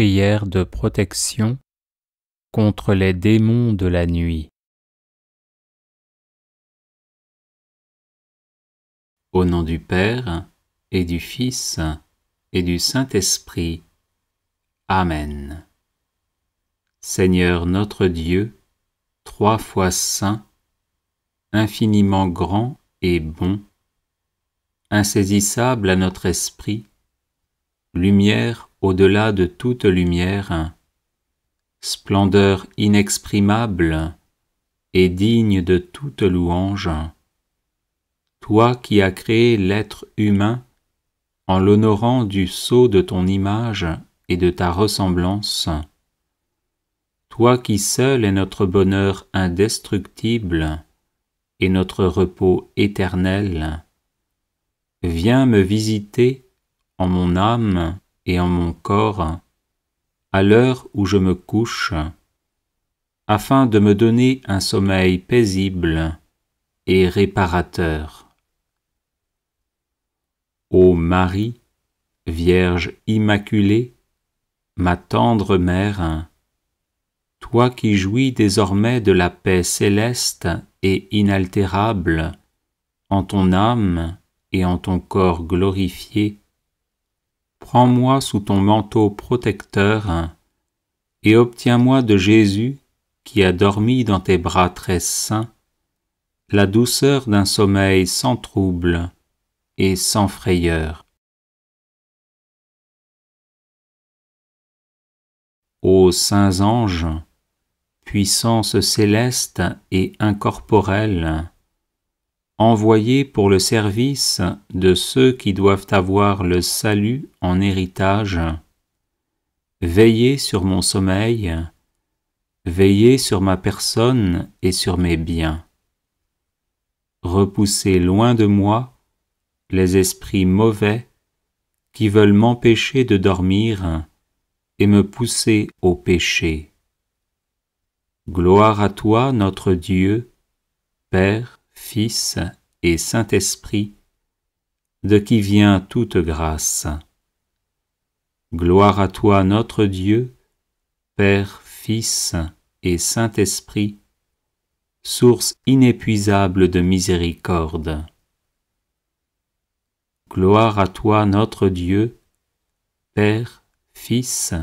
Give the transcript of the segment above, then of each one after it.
de protection contre les démons de la nuit. Au nom du Père et du Fils et du Saint-Esprit. Amen. Seigneur notre Dieu, trois fois saint, infiniment grand et bon, insaisissable à notre esprit, lumière au-delà de toute lumière, splendeur inexprimable et digne de toute louange, toi qui as créé l'être humain en l'honorant du sceau de ton image et de ta ressemblance, toi qui seul es notre bonheur indestructible et notre repos éternel, viens me visiter en mon âme et en mon corps, à l'heure où je me couche, afin de me donner un sommeil paisible et réparateur. Ô Marie, Vierge Immaculée, ma tendre mère, toi qui jouis désormais de la paix céleste et inaltérable en ton âme et en ton corps glorifié, Prends-moi sous ton manteau protecteur et obtiens-moi de Jésus, qui a dormi dans tes bras très saints, la douceur d'un sommeil sans trouble et sans frayeur. Ô saints anges, puissance céleste et incorporelle, envoyé pour le service de ceux qui doivent avoir le salut en héritage. Veillez sur mon sommeil, veillez sur ma personne et sur mes biens. Repoussez loin de moi les esprits mauvais qui veulent m'empêcher de dormir et me pousser au péché. Gloire à toi, notre Dieu, Père, Fils et Saint-Esprit, de qui vient toute grâce. Gloire à toi notre Dieu, Père, Fils et Saint-Esprit, source inépuisable de miséricorde. Gloire à toi notre Dieu, Père, Fils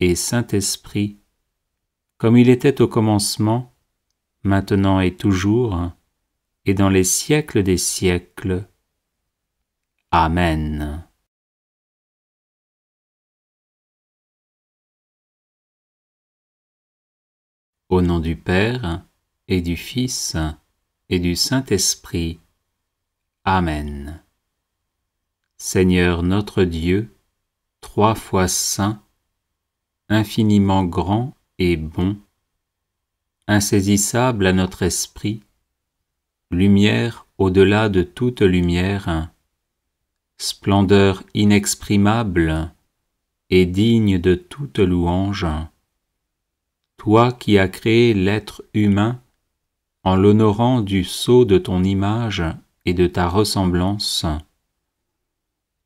et Saint-Esprit, comme il était au commencement, maintenant et toujours, et dans les siècles des siècles. Amen. Au nom du Père, et du Fils, et du Saint-Esprit. Amen. Seigneur notre Dieu, trois fois saint, infiniment grand et bon, insaisissable à notre esprit, lumière au-delà de toute lumière, splendeur inexprimable et digne de toute louange, toi qui as créé l'être humain en l'honorant du sceau de ton image et de ta ressemblance,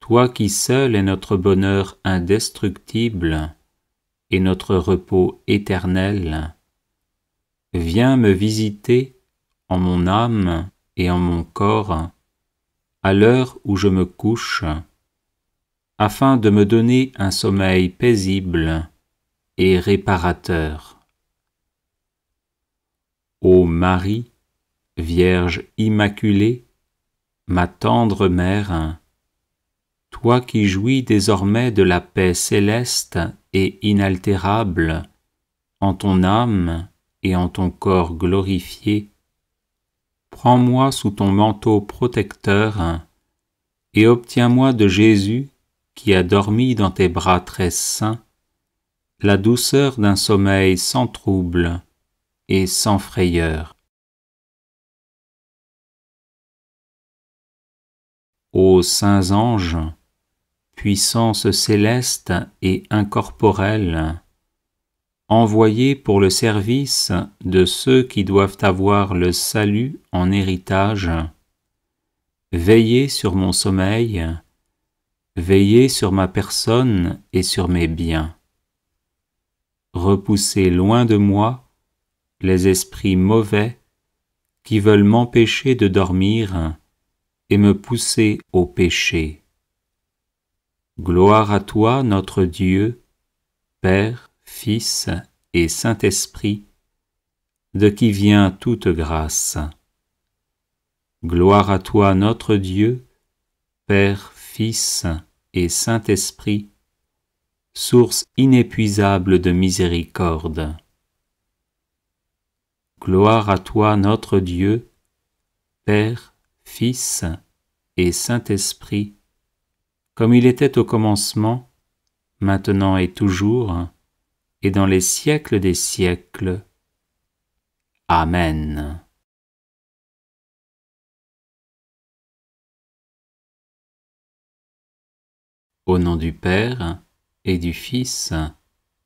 toi qui seul es notre bonheur indestructible et notre repos éternel, viens me visiter en mon âme et en mon corps, à l'heure où je me couche, afin de me donner un sommeil paisible et réparateur. Ô Marie, Vierge Immaculée, ma tendre Mère, toi qui jouis désormais de la paix céleste et inaltérable, en ton âme et en ton corps glorifié, prends-moi sous ton manteau protecteur et obtiens-moi de Jésus, qui a dormi dans tes bras très saints, la douceur d'un sommeil sans trouble et sans frayeur. Ô saints anges, puissance céleste et incorporelle, envoyé pour le service de ceux qui doivent avoir le salut en héritage. Veillez sur mon sommeil, veillez sur ma personne et sur mes biens. Repoussez loin de moi les esprits mauvais qui veulent m'empêcher de dormir et me pousser au péché. Gloire à toi, notre Dieu, Père, Fils et Saint-Esprit, de qui vient toute grâce. Gloire à toi notre Dieu, Père, Fils et Saint-Esprit, source inépuisable de miséricorde. Gloire à toi notre Dieu, Père, Fils et Saint-Esprit, comme il était au commencement, maintenant et toujours, et dans les siècles des siècles. Amen. Au nom du Père, et du Fils,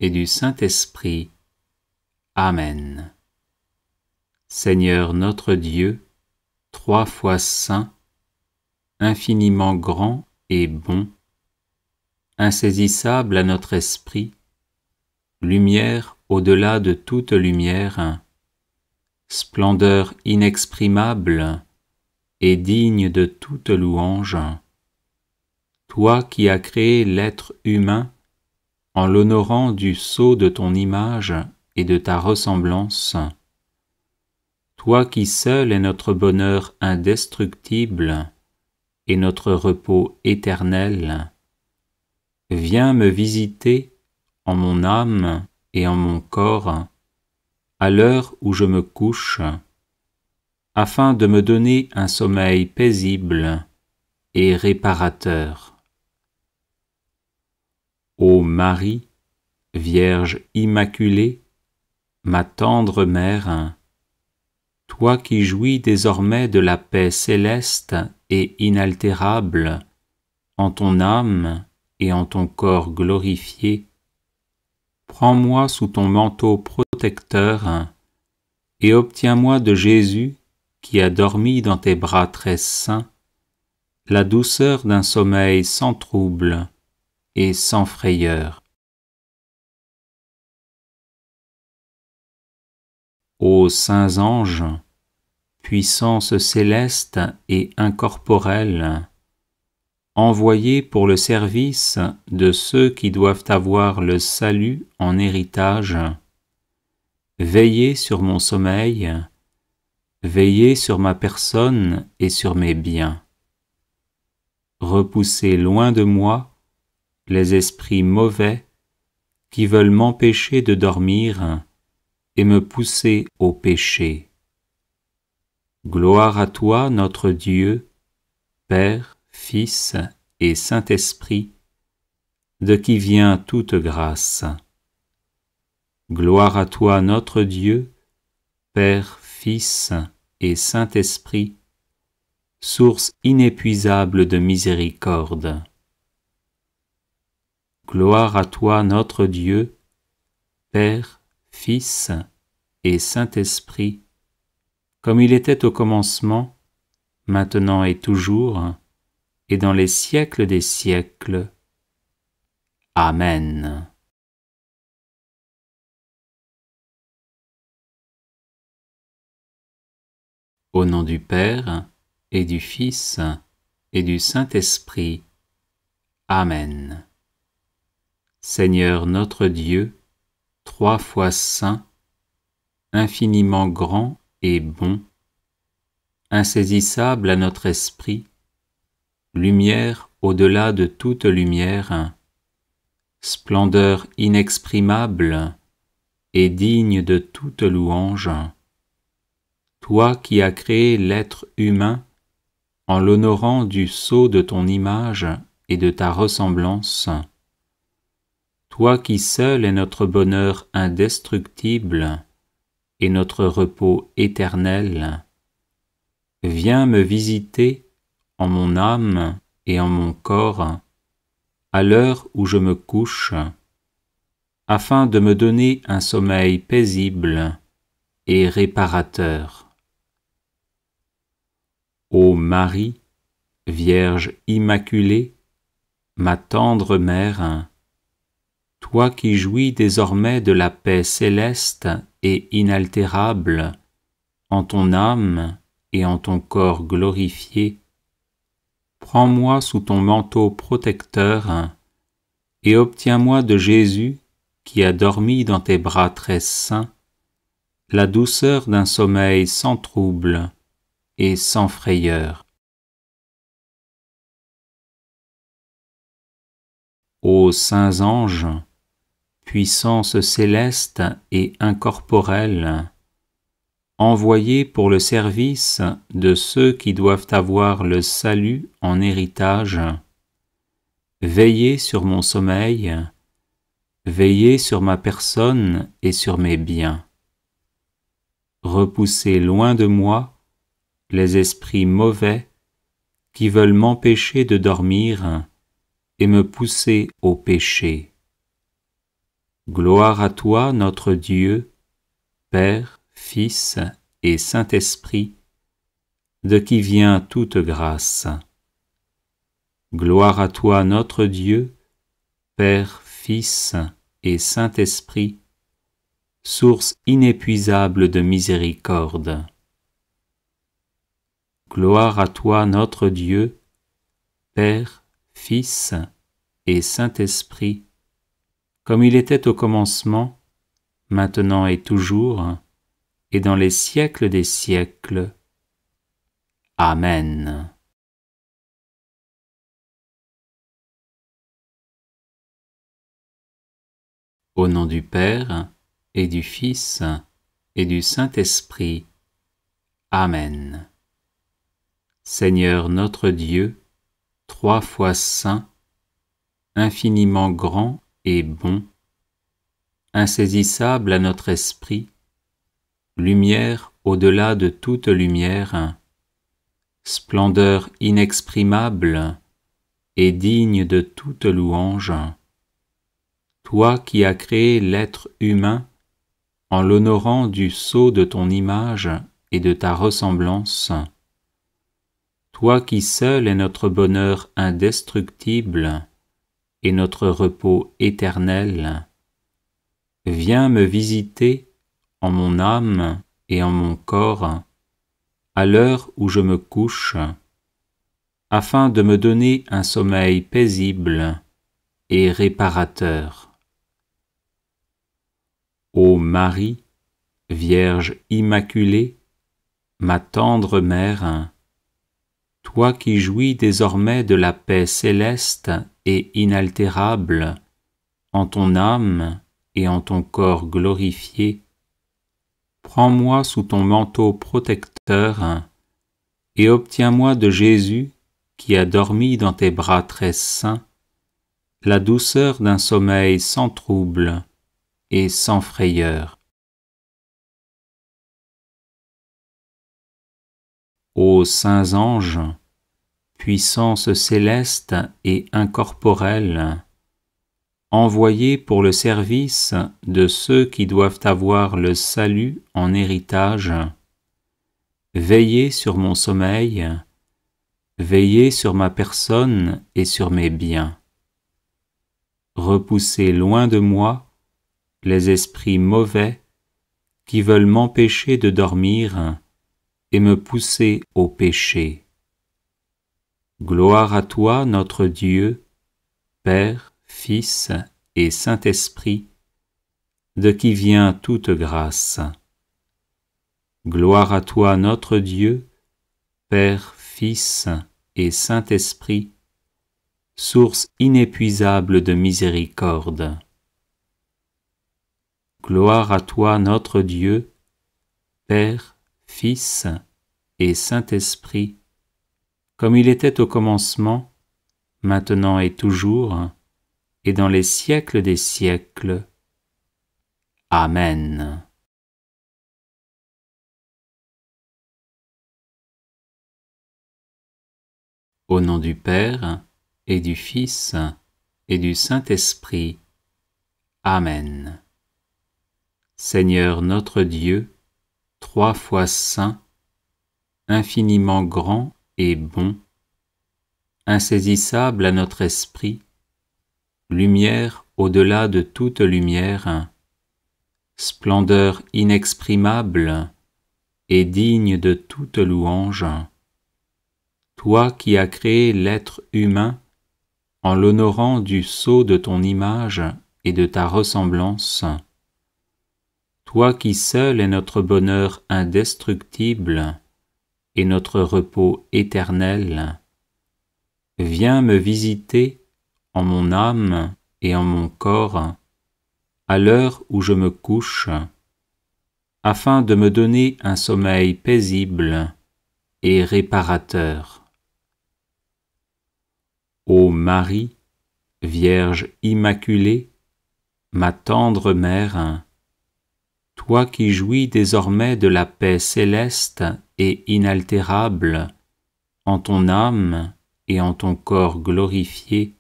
et du Saint-Esprit. Amen. Seigneur notre Dieu, trois fois saint, infiniment grand et bon, insaisissable à notre esprit, lumière au-delà de toute lumière, splendeur inexprimable et digne de toute louange, toi qui as créé l'être humain en l'honorant du sceau de ton image et de ta ressemblance, toi qui seul est notre bonheur indestructible et notre repos éternel, viens me visiter en mon âme et en mon corps, à l'heure où je me couche, afin de me donner un sommeil paisible et réparateur. Ô Marie, Vierge Immaculée, ma tendre mère, toi qui jouis désormais de la paix céleste et inaltérable, en ton âme et en ton corps glorifié, Prends-moi sous ton manteau protecteur hein, et obtiens-moi de Jésus, qui a dormi dans tes bras très saints, la douceur d'un sommeil sans trouble et sans frayeur. Ô saints anges, puissance céleste et incorporelle, envoyé pour le service de ceux qui doivent avoir le salut en héritage. Veillez sur mon sommeil, veillez sur ma personne et sur mes biens. Repoussez loin de moi les esprits mauvais qui veulent m'empêcher de dormir et me pousser au péché. Gloire à toi, notre Dieu, Père, Fils et Saint-Esprit, de qui vient toute grâce. Gloire à toi notre Dieu, Père, Fils et Saint-Esprit, source inépuisable de miséricorde. Gloire à toi notre Dieu, Père, Fils et Saint-Esprit, comme il était au commencement, maintenant et toujours, et dans les siècles des siècles. Amen. Au nom du Père, et du Fils, et du Saint-Esprit. Amen. Seigneur notre Dieu, trois fois saint, infiniment grand et bon, insaisissable à notre esprit, lumière au-delà de toute lumière, splendeur inexprimable et digne de toute louange, toi qui as créé l'être humain en l'honorant du sceau de ton image et de ta ressemblance, toi qui seul est notre bonheur indestructible et notre repos éternel, viens me visiter en mon âme et en mon corps, à l'heure où je me couche, afin de me donner un sommeil paisible et réparateur. Ô Marie, Vierge Immaculée, ma tendre Mère, toi qui jouis désormais de la paix céleste et inaltérable en ton âme et en ton corps glorifié, prends-moi sous ton manteau protecteur et obtiens-moi de Jésus, qui a dormi dans tes bras très saints, la douceur d'un sommeil sans trouble et sans frayeur. Ô saints anges, puissance céleste et incorporelle, envoyé pour le service de ceux qui doivent avoir le salut en héritage. Veillez sur mon sommeil, veillez sur ma personne et sur mes biens. Repoussez loin de moi les esprits mauvais qui veulent m'empêcher de dormir et me pousser au péché. Gloire à toi, notre Dieu, Père, Fils et Saint-Esprit, de qui vient toute grâce. Gloire à toi notre Dieu, Père, Fils et Saint-Esprit, source inépuisable de miséricorde. Gloire à toi notre Dieu, Père, Fils et Saint-Esprit, comme il était au commencement, maintenant et toujours, et dans les siècles des siècles. Amen. Au nom du Père, et du Fils, et du Saint-Esprit. Amen. Seigneur notre Dieu, trois fois saint, infiniment grand et bon, insaisissable à notre esprit, lumière au-delà de toute lumière, splendeur inexprimable et digne de toute louange, toi qui as créé l'être humain en l'honorant du sceau de ton image et de ta ressemblance, toi qui seul es notre bonheur indestructible et notre repos éternel, viens me visiter en mon âme et en mon corps, à l'heure où je me couche, afin de me donner un sommeil paisible et réparateur. Ô Marie, Vierge Immaculée, ma tendre mère, toi qui jouis désormais de la paix céleste et inaltérable en ton âme et en ton corps glorifié, Prends-moi sous ton manteau protecteur et obtiens-moi de Jésus, qui a dormi dans tes bras très saints, la douceur d'un sommeil sans trouble et sans frayeur. Ô saints anges, puissance céleste et incorporelle, envoyé pour le service de ceux qui doivent avoir le salut en héritage. Veillez sur mon sommeil, veillez sur ma personne et sur mes biens. Repoussez loin de moi les esprits mauvais qui veulent m'empêcher de dormir et me pousser au péché. Gloire à toi, notre Dieu, Père, Fils et Saint-Esprit, de qui vient toute grâce. Gloire à toi notre Dieu, Père, Fils et Saint-Esprit, source inépuisable de miséricorde. Gloire à toi notre Dieu, Père, Fils et Saint-Esprit, comme il était au commencement, maintenant et toujours, et dans les siècles des siècles. Amen. Au nom du Père, et du Fils, et du Saint-Esprit. Amen. Seigneur notre Dieu, trois fois saint, infiniment grand et bon, insaisissable à notre esprit, lumière au-delà de toute lumière, splendeur inexprimable et digne de toute louange, toi qui as créé l'être humain en l'honorant du sceau de ton image et de ta ressemblance, toi qui seul est notre bonheur indestructible et notre repos éternel, viens me visiter en mon âme et en mon corps, à l'heure où je me couche, afin de me donner un sommeil paisible et réparateur. Ô Marie, Vierge Immaculée, ma tendre Mère, toi qui jouis désormais de la paix céleste et inaltérable en ton âme et en ton corps glorifié,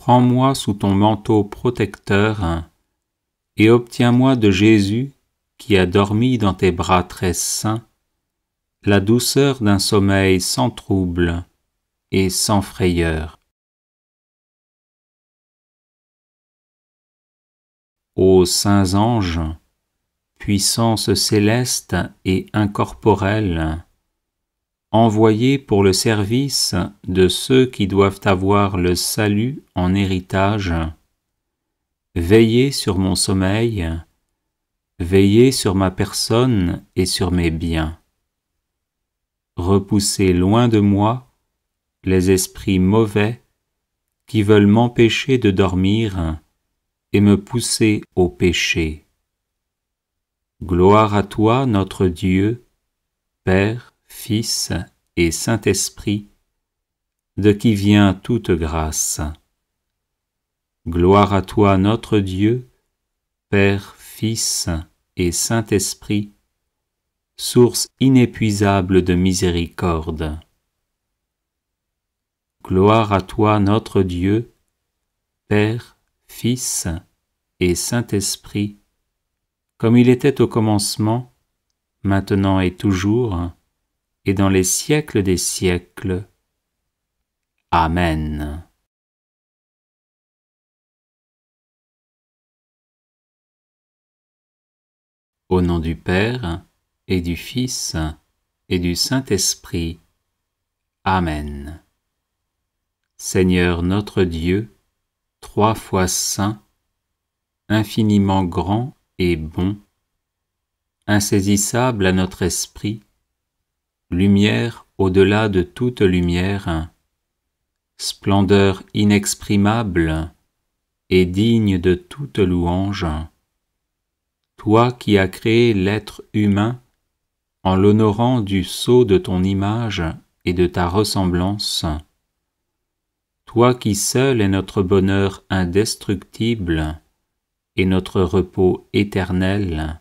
prends-moi sous ton manteau protecteur et obtiens-moi de Jésus, qui a dormi dans tes bras très saints, la douceur d'un sommeil sans trouble et sans frayeur. Ô saints anges, puissance céleste et incorporelle, envoyé pour le service de ceux qui doivent avoir le salut en héritage. Veillez sur mon sommeil, veillez sur ma personne et sur mes biens. Repoussez loin de moi les esprits mauvais qui veulent m'empêcher de dormir et me pousser au péché. Gloire à toi, notre Dieu, Père, Fils et Saint-Esprit, de qui vient toute grâce. Gloire à toi notre Dieu, Père, Fils et Saint-Esprit, source inépuisable de miséricorde. Gloire à toi notre Dieu, Père, Fils et Saint-Esprit, comme il était au commencement, maintenant et toujours, et dans les siècles des siècles. Amen. Au nom du Père, et du Fils, et du Saint-Esprit. Amen. Seigneur notre Dieu, trois fois saint, infiniment grand et bon, insaisissable à notre esprit, lumière au-delà de toute lumière, splendeur inexprimable et digne de toute louange, toi qui as créé l'être humain en l'honorant du sceau de ton image et de ta ressemblance, toi qui seul est notre bonheur indestructible et notre repos éternel,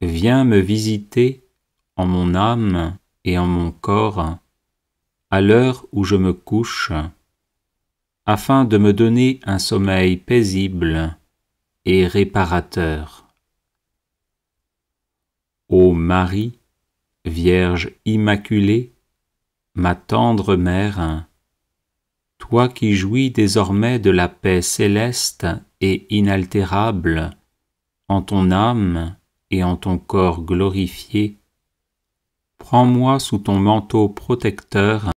viens me visiter en mon âme et en mon corps, à l'heure où je me couche, afin de me donner un sommeil paisible et réparateur. Ô Marie, Vierge Immaculée, ma tendre Mère, toi qui jouis désormais de la paix céleste et inaltérable en ton âme et en ton corps glorifié, Prends-moi sous ton manteau protecteur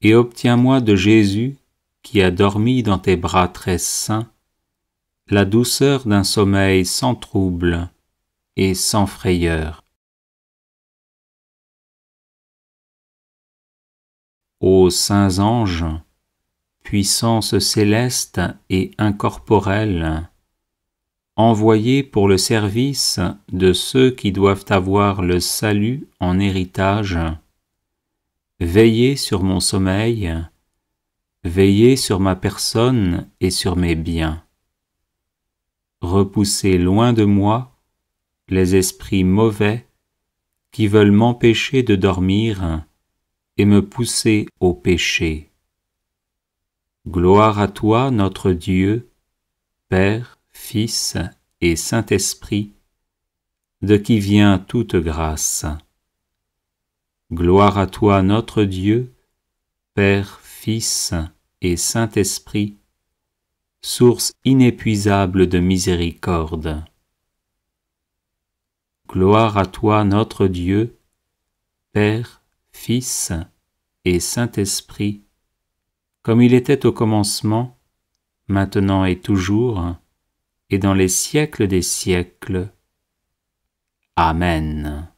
et obtiens-moi de Jésus, qui a dormi dans tes bras très saints, la douceur d'un sommeil sans trouble et sans frayeur. Ô saints anges, puissance céleste et incorporelle, envoyé pour le service de ceux qui doivent avoir le salut en héritage. Veillez sur mon sommeil, veillez sur ma personne et sur mes biens. Repoussez loin de moi les esprits mauvais qui veulent m'empêcher de dormir et me pousser au péché. Gloire à toi, notre Dieu, Père, Fils et Saint-Esprit, de qui vient toute grâce. Gloire à toi notre Dieu, Père, Fils et Saint-Esprit, source inépuisable de miséricorde. Gloire à toi notre Dieu, Père, Fils et Saint-Esprit, comme il était au commencement, maintenant et toujours, et dans les siècles des siècles. Amen.